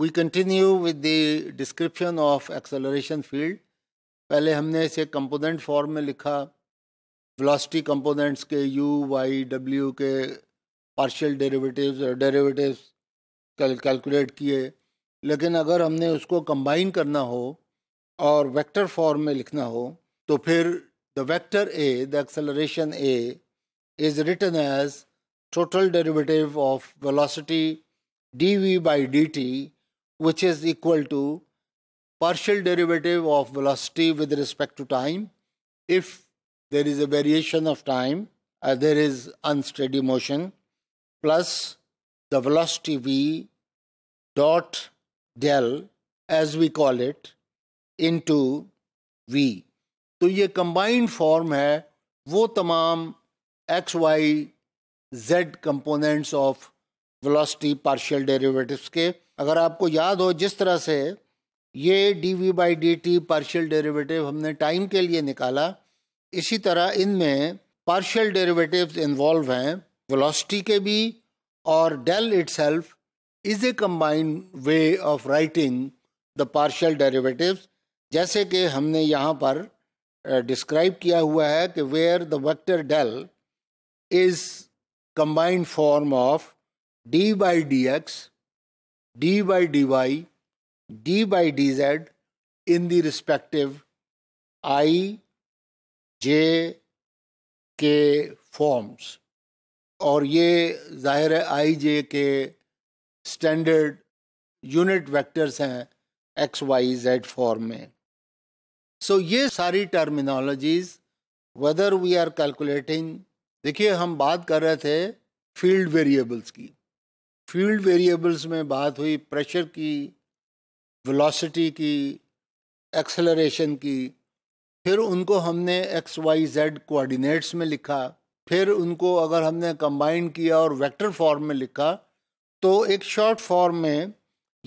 We continue with the description of acceleration field पहले हमने इसे कंपोनेंट फॉर्म में लिखा वेलोसिटी कंपोनेंट्स के यू वाई डब्ल्यू के पार्शियल डेरिवेटिव्स और डेरिवेटिव्स कैलकुलेट किए लेकिन अगर हमने उसको कंबाइन करना हो और वेक्टर फॉर्म में लिखना हो तो फिर the vector a the acceleration a is written as total derivative of velocity d v by d t which is equal to partial derivative of velocity with respect to time if there is a variation of time uh, there is unsteady motion plus the velocity v dot del as we call it into v तो ये combined form है वो तमाम x y z components of velocity partial derivatives के अगर आपको याद हो जिस तरह से ये d v by d t partial derivative हमने टाइम के लिए निकाला इसी तरह इनमें पार्शियल डेरिवेटिव्स इन्वॉल्व हैं वेलोसिटी के भी और del self is a combined way of writing the partial derivatives जैसे कि हमने यहाँ पर डिस्क्राइब किया हुआ है कि where the vector del is combined form of d by d x d d y d by d z in the respective i j k forms और ये ज़ाहिर है i j k standard unit vectors हैं x y z form में so so, ये सारी terminologies whether we are calculating देखिए हम बात कर रहे थे फील्ड वेरिएबल्स की फील्ड वेरिएबल्स में बात हुई प्रेशर की वेलोसिटी की एक्सेलरेशन की फिर उनको हमने एक्स वाई जेड कोऑर्डिनेट्स में लिखा फिर उनको अगर हमने कंबाइन किया और वेक्टर फॉर्म में लिखा तो एक शॉर्ट फॉर्म में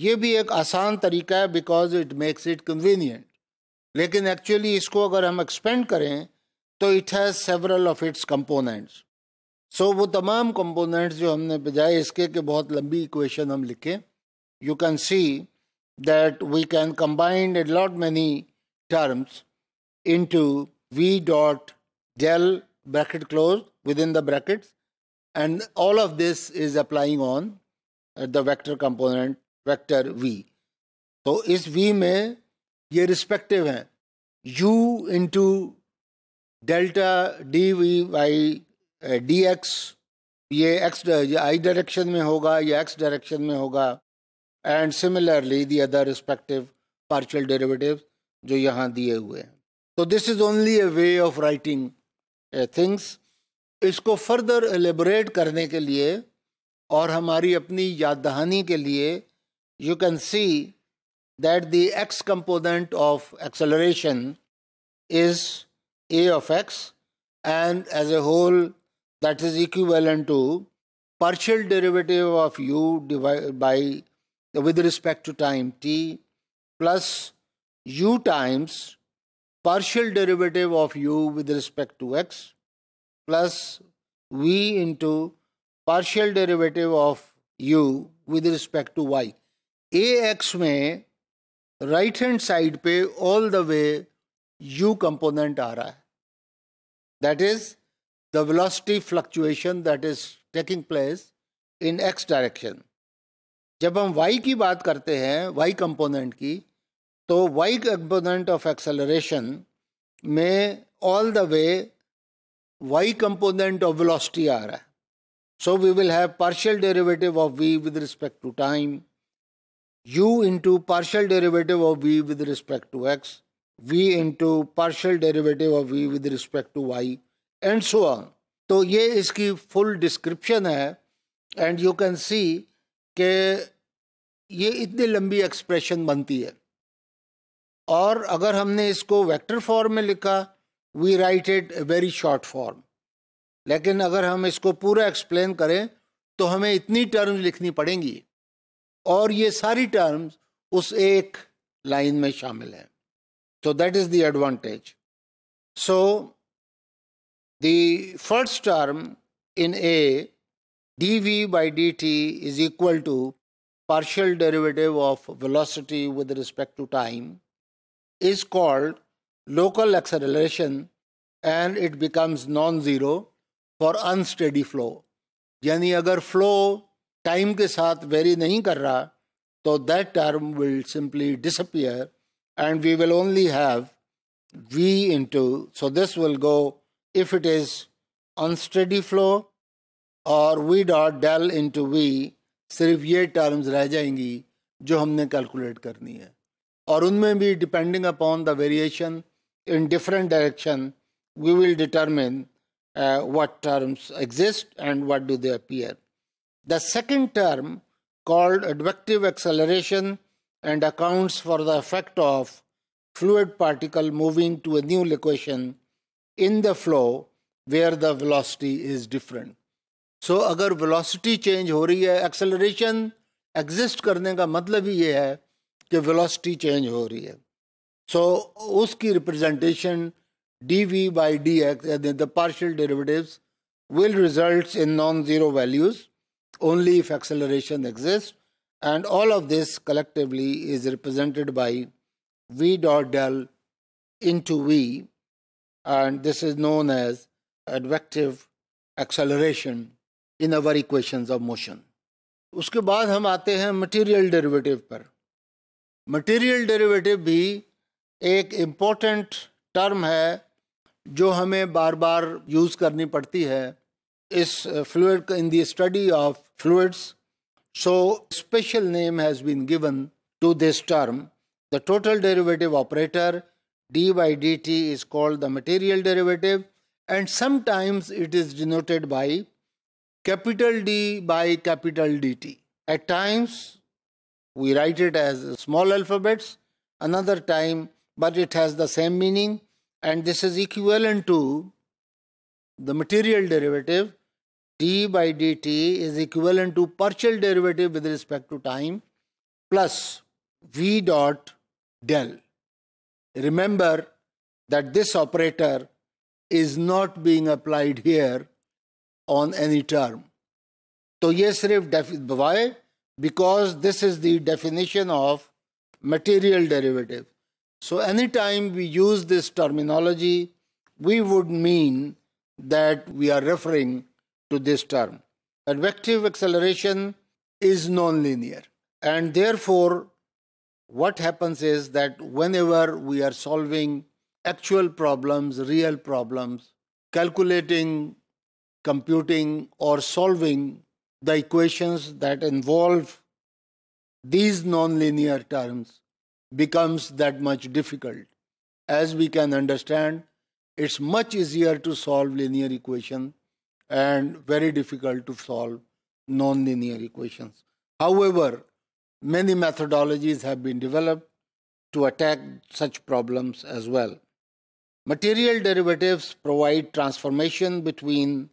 ये भी एक आसान तरीका है because it makes it convenient लेकिन एक्चुअली इसको अगर हम एक्सपेंड करें तो it has several of its components so so, वो तमाम कंपोनेंट्स जो हमने बजाय इसके कि बहुत लंबी इक्वेशन हम लिखें you can see that we can combined a lot many terms to v dot del bracket close with in the brackets and all of this is applying on the vector component vector v तो इस v में ये respective हैं u into delta d v y d x ये x i direction में होगा या x direction में होगा and similarly the other respective partial derivative जो यहाँ दिए हुए हैं तो this is only a way of writing things इसको फर्दर एलेबोरेट करने के लिए और हमारी अपनी याद दहानी के लिए you can see that the x component of acceleration is a of x and as a whole that is equivalent to partial derivative of u divided by with respect to time t plus u times partial derivative of u with respect to x plus v into partial derivative of u with respect to y. ax may right hand side pay all the way आ रहा है That is the velocity fluctuation that is taking place in x direction. जब हम y की बात करते हैं y component की तो y कंपोनेंट ऑफ एक्सेलरेशन में all the way y component of velocity आ रहा है so we will have partial derivative of v with respect to time u into partial derivative of v with respect to x v into partial derivative of v with respect to y and so on तो ये इसकी full description है and you can see कि ये इतनी लंबी expression बनती है और अगर हमने इसको वेक्टर फॉर्म में लिखा we write it very short form लेकिन अगर हम इसको पूरा एक्सप्लेन करें तो हमें इतनी टर्म्स लिखनी पड़ेंगी और ये सारी टर्म्स उस एक लाइन में शामिल हैं तो that is the advantage so The first term in A, dv by dt is equal to partial derivative of velocity with respect to time, is called local acceleration and it becomes non-zero for unsteady flow. यानी अगर flow time के साथ vary नहीं कर रहा तो that term will simply disappear, and we will only have v into so this will go if it is unsteady flow or v dot del into v sirf terms reh jayengi jo humne calculate karni hai aur unme depending upon the variation in different direction we will determine uh, what terms exist and what do they appear the second term called advective acceleration and accounts for the effect of fluid particle moving to a new location in the flow where the velocity is different. So agar velocity change ho rahi acceleration exists. karne ka matlab hi ye velocity change ho rahi So uski representation dv by dx, the partial derivatives will result in non-zero values only if acceleration exists and all of this collectively is represented by v dot del into v and this is known as advective acceleration in our equations of motion उसके बाद हम आते हैं material derivative पर material derivative भी एक important term है जो हमें बार बार यूज़ करनी पड़ती है इस fluid in the study of fluids so special name has been given to this term the total derivative operator d by dt is called the material derivative and sometimes it is denoted by capital D by capital DT. At times we write it as small alphabets, another time, but it has the same meaning, and this is equivalent to the material derivative d by dt is equivalent to partial derivative with respect to time plus v dot del Remember that this operator is not being applied here on any term. So yes, सिर्फ why because this is the definition of material derivative so any time we use we would mean that we are referring to this term. Advective acceleration is nonlinear, and therefore what happens is that whenever we are solving actual problems, real problems, calculating, computing, or solving the equations that involve these nonlinear terms becomes that much difficult. As we can understand, it's much easier to solve linear equation and very difficult to solve nonlinear equations. However, many methodologies have been developed to attack such problems as well. Material derivatives provide transformation between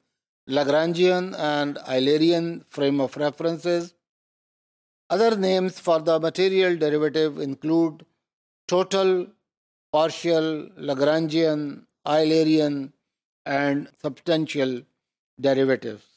Lagrangian and Eulerian frame of references. Other names for the material derivative include total, partial, Lagrangian, Eulerian, and substantial derivatives.